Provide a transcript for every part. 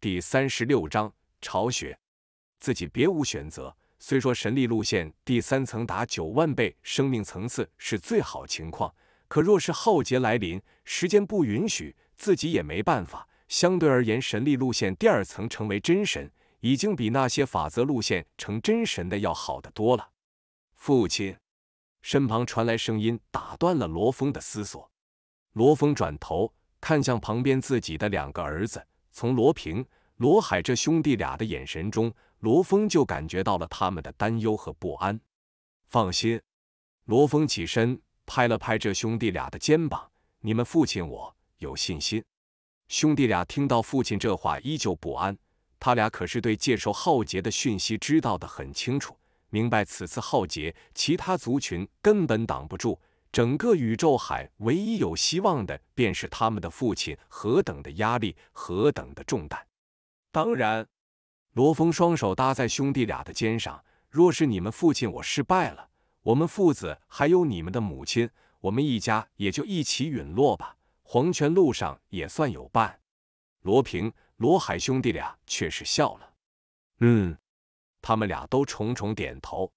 第三十六章巢穴，自己别无选择。虽说神力路线第三层达九万倍生命层次是最好情况，可若是浩劫来临，时间不允许，自己也没办法。相对而言，神力路线第二层成为真神，已经比那些法则路线成真神的要好得多了。父亲身旁传来声音，打断了罗峰的思索。罗峰转头看向旁边自己的两个儿子。从罗平、罗海这兄弟俩的眼神中，罗峰就感觉到了他们的担忧和不安。放心，罗峰起身拍了拍这兄弟俩的肩膀：“你们父亲我有信心。”兄弟俩听到父亲这话，依旧不安。他俩可是对界兽浩劫的讯息知道的很清楚，明白此次浩劫，其他族群根本挡不住。整个宇宙海唯一有希望的，便是他们的父亲。何等的压力，何等的重担。当然，罗峰双手搭在兄弟俩的肩上。若是你们父亲我失败了，我们父子还有你们的母亲，我们一家也就一起陨落吧，黄泉路上也算有伴。罗平、罗海兄弟俩却是笑了。嗯，他们俩都重重点头。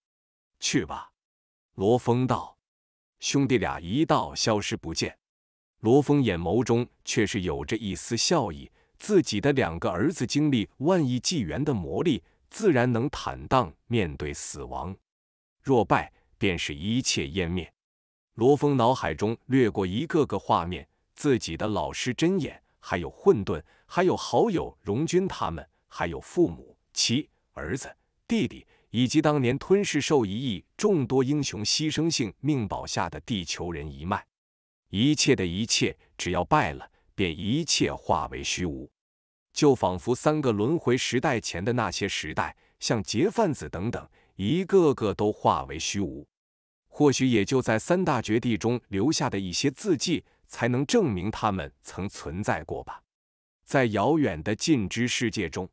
去吧，罗峰道。兄弟俩一道消失不见，罗峰眼眸中却是有着一丝笑意。自己的两个儿子经历万亿纪元的磨砺，自然能坦荡面对死亡。若败，便是一切湮灭。罗峰脑海中掠过一个个画面：自己的老师真眼，还有混沌，还有好友荣军他们，还有父母、妻、儿子、弟弟。以及当年吞噬兽一役，众多英雄牺牲性命保下的地球人一脉，一切的一切，只要败了，便一切化为虚无，就仿佛三个轮回时代前的那些时代，像劫贩子等等，一个个都化为虚无。或许也就在三大绝地中留下的一些字迹，才能证明他们曾存在过吧，在遥远的尽知世界中。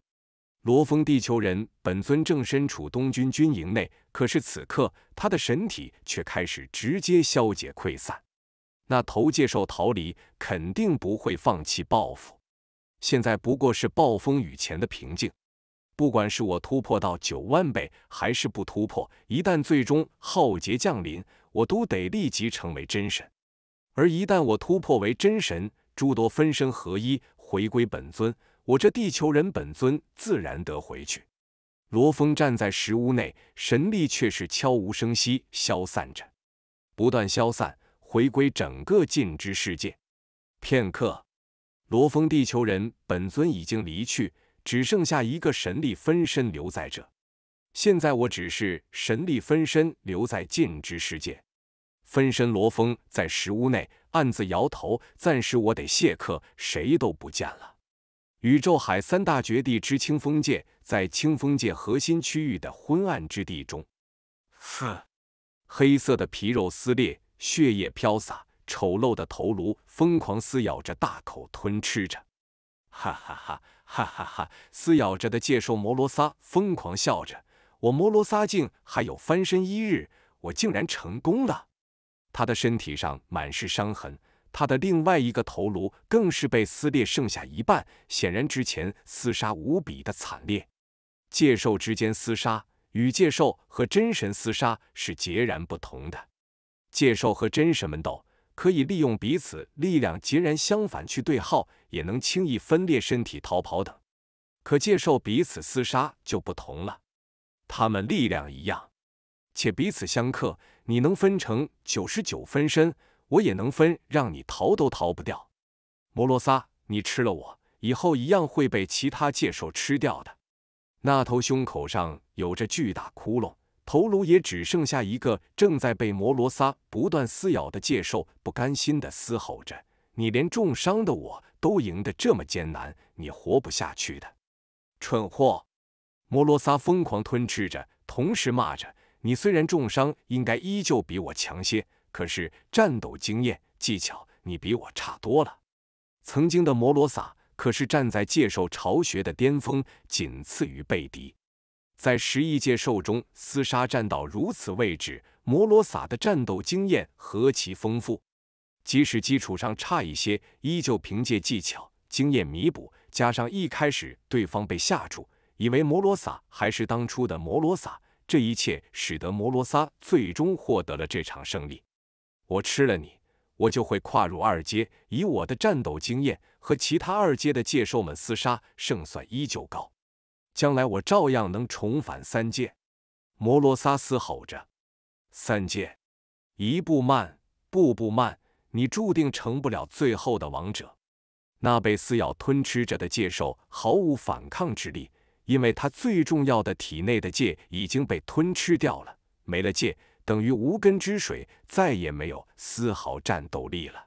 罗峰，地球人本尊正身处东军军营内，可是此刻他的神体却开始直接消解溃散。那头界兽逃离，肯定不会放弃报复。现在不过是暴风雨前的平静。不管是我突破到九万倍，还是不突破，一旦最终浩劫降临，我都得立即成为真神。而一旦我突破为真神，诸多分身合一，回归本尊。我这地球人本尊自然得回去。罗峰站在石屋内，神力却是悄无声息消散着，不断消散，回归整个禁之世界。片刻，罗峰地球人本尊已经离去，只剩下一个神力分身留在这。现在我只是神力分身留在禁之世界。分身罗峰在石屋内暗自摇头，暂时我得谢客，谁都不见了。宇宙海三大绝地之清风界，在清风界核心区域的昏暗之地中，四，黑色的皮肉撕裂，血液飘洒，丑陋的头颅疯狂撕咬着，大口吞吃着，哈哈哈，哈哈哈！撕咬着的界兽摩罗撒疯狂笑着，我摩罗撒竟还有翻身一日，我竟然成功了！他的身体上满是伤痕。他的另外一个头颅更是被撕裂，剩下一半。显然之前厮杀无比的惨烈。界兽之间厮杀与界兽和真神厮杀是截然不同的。界兽和真神们斗，可以利用彼此力量截然相反去对号，也能轻易分裂身体逃跑等。可界兽彼此厮杀就不同了，他们力量一样，且彼此相克。你能分成九十九分身。我也能分，让你逃都逃不掉。摩罗萨，你吃了我以后，一样会被其他界兽吃掉的。那头胸口上有着巨大窟窿，头颅也只剩下一个，正在被摩罗萨不断撕咬的界兽不甘心的嘶吼着：“你连重伤的我都赢得这么艰难，你活不下去的，蠢货！”摩罗萨疯狂吞吃着，同时骂着：“你虽然重伤，应该依旧比我强些。”可是，战斗经验、技巧，你比我差多了。曾经的摩罗萨可是站在界兽巢穴的巅峰，仅次于贝迪。在十亿界兽中厮杀战到如此位置，摩罗萨的战斗经验何其丰富！即使基础上差一些，依旧凭借技巧、经验弥补，加上一开始对方被吓住，以为摩罗萨还是当初的摩罗萨，这一切使得摩罗萨最终获得了这场胜利。我吃了你，我就会跨入二阶。以我的战斗经验和其他二阶的界兽们厮杀，胜算依旧高。将来我照样能重返三界。摩罗萨嘶吼着：“三界一步慢，步步慢，你注定成不了最后的王者。”那被撕咬吞吃着的界兽毫无反抗之力，因为它最重要的体内的界已经被吞吃掉了，没了界。等于无根之水，再也没有丝毫战斗力了。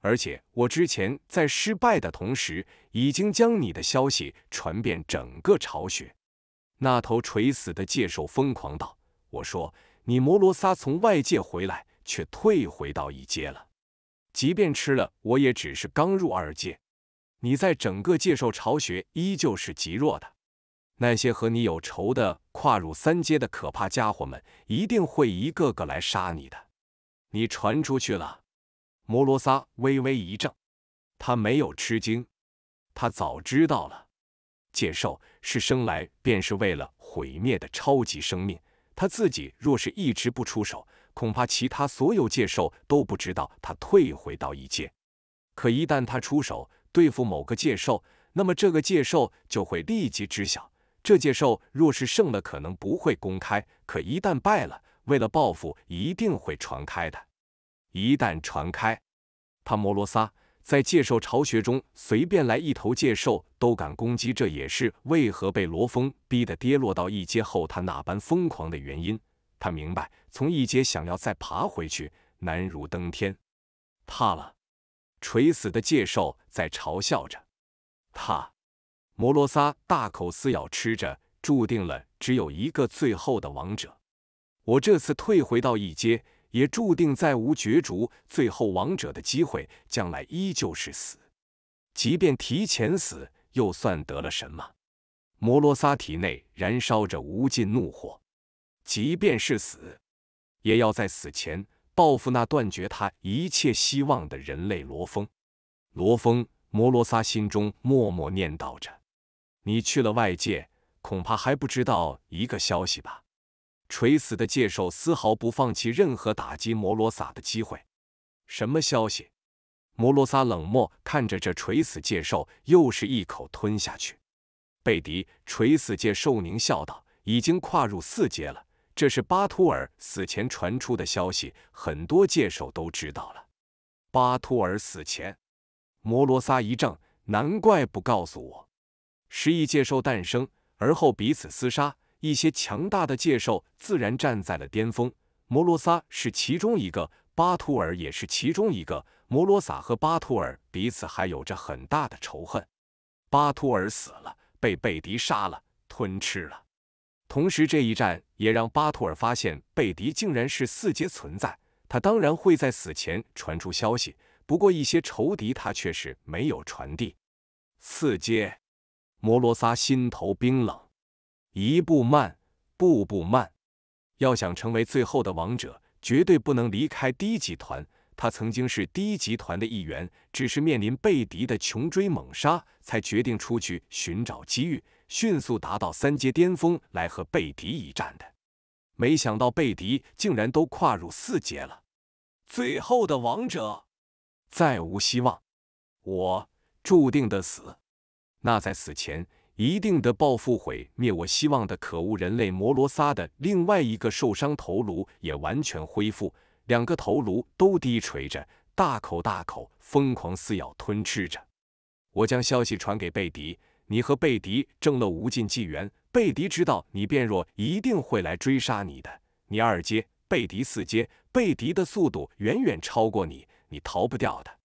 而且我之前在失败的同时，已经将你的消息传遍整个巢穴。那头垂死的界兽疯狂道：“我说你摩罗萨从外界回来，却退回到一阶了。即便吃了我，也只是刚入二阶。你在整个界兽巢穴依旧是极弱的。”那些和你有仇的跨入三阶的可怕家伙们，一定会一个个来杀你的。你传出去了，摩罗萨微微一怔，他没有吃惊，他早知道了。界兽是生来便是为了毁灭的超级生命，他自己若是一直不出手，恐怕其他所有界兽都不知道他退回到一阶。可一旦他出手对付某个界兽，那么这个界兽就会立即知晓。这界兽若是胜了，可能不会公开；可一旦败了，为了报复，一定会传开的。一旦传开，他摩罗撒在界兽巢穴中随便来一头界兽都敢攻击，这也是为何被罗峰逼得跌落到一阶后他那般疯狂的原因。他明白，从一阶想要再爬回去，难如登天。怕了！垂死的界兽在嘲笑着他。摩罗萨大口撕咬吃着，注定了只有一个最后的王者。我这次退回到一阶，也注定再无角逐最后王者的机会。将来依旧是死，即便提前死，又算得了什么？摩罗萨体内燃烧着无尽怒火，即便是死，也要在死前报复那断绝他一切希望的人类罗峰。罗峰，摩罗萨心中默默念叨着。你去了外界，恐怕还不知道一个消息吧？垂死的界兽丝毫不放弃任何打击摩罗萨的机会。什么消息？摩罗萨冷漠看着这垂死界兽，又是一口吞下去。贝迪，垂死界兽狞笑道：“已经跨入四阶了。这是巴托尔死前传出的消息，很多界兽都知道了。”巴托尔死前，摩罗萨一怔，难怪不告诉我。十亿界兽诞生，而后彼此厮杀，一些强大的界兽自然站在了巅峰。摩罗萨是其中一个，巴图尔也是其中一个。摩罗萨和巴图尔彼此还有着很大的仇恨。巴图尔死了，被贝迪杀了，吞吃了。同时，这一战也让巴图尔发现贝迪竟然是四阶存在。他当然会在死前传出消息，不过一些仇敌他却是没有传递。四阶。摩罗撒心头冰冷，一步慢，步步慢。要想成为最后的王者，绝对不能离开低级集团。他曾经是低级集团的一员，只是面临贝迪的穷追猛杀，才决定出去寻找机遇，迅速达到三阶巅峰，来和贝迪一战的。没想到贝迪竟然都跨入四阶了，最后的王者再无希望，我注定的死。那在死前一定得报复毁灭我希望的可恶人类摩罗萨的另外一个受伤头颅也完全恢复，两个头颅都低垂着，大口大口疯狂撕咬吞吃着。我将消息传给贝迪，你和贝迪争了无尽纪元，贝迪知道你变弱一定会来追杀你的。你二阶，贝迪四阶，贝迪的速度远远超过你，你逃不掉的。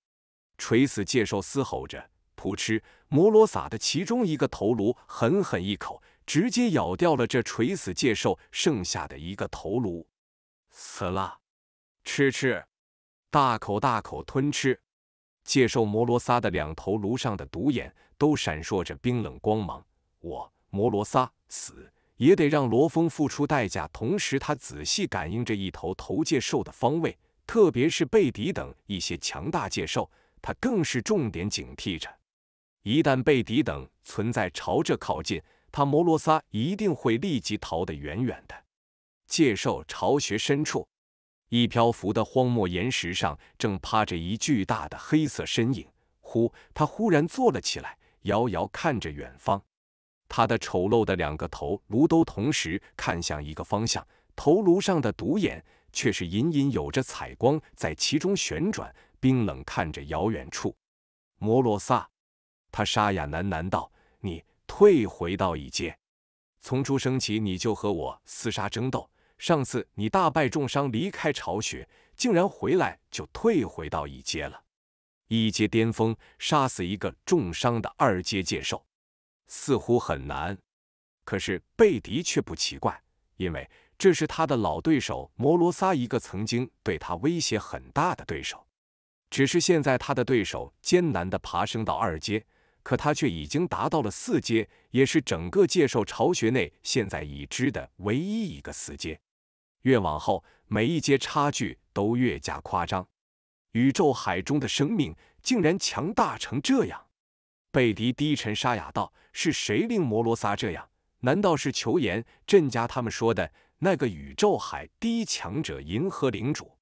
垂死界兽嘶吼着。扑哧！摩罗撒的其中一个头颅狠狠一口，直接咬掉了这垂死界兽剩下的一个头颅，死了！吃吃，大口大口吞吃。界兽摩罗撒的两头颅上的独眼都闪烁着冰冷光芒。我摩罗撒死也得让罗峰付出代价。同时，他仔细感应着一头头界兽的方位，特别是贝迪等一些强大界兽，他更是重点警惕着。一旦贝迪等存在朝着靠近，他摩罗萨一定会立即逃得远远的。界兽巢穴深处，一漂浮的荒漠岩石上正趴着一巨大的黑色身影。忽，他忽然坐了起来，遥遥看着远方。他的丑陋的两个头颅都同时看向一个方向，头颅上的独眼却是隐隐有着彩光在其中旋转，冰冷看着遥远处。摩罗萨。他沙哑喃喃道：“你退回到一阶，从出生起你就和我厮杀争斗。上次你大败重伤离开巢穴，竟然回来就退回到一阶了。一阶巅峰，杀死一个重伤的二阶界兽，似乎很难。可是贝迪却不奇怪，因为这是他的老对手摩罗萨，一个曾经对他威胁很大的对手。只是现在他的对手艰难地爬升到二阶。”可他却已经达到了四阶，也是整个界兽巢穴内现在已知的唯一一个四阶。越往后，每一阶差距都越加夸张。宇宙海中的生命竟然强大成这样！贝迪低沉沙哑道：“是谁令摩罗萨这样？难道是求言镇家他们说的那个宇宙海第一强者银河领主？”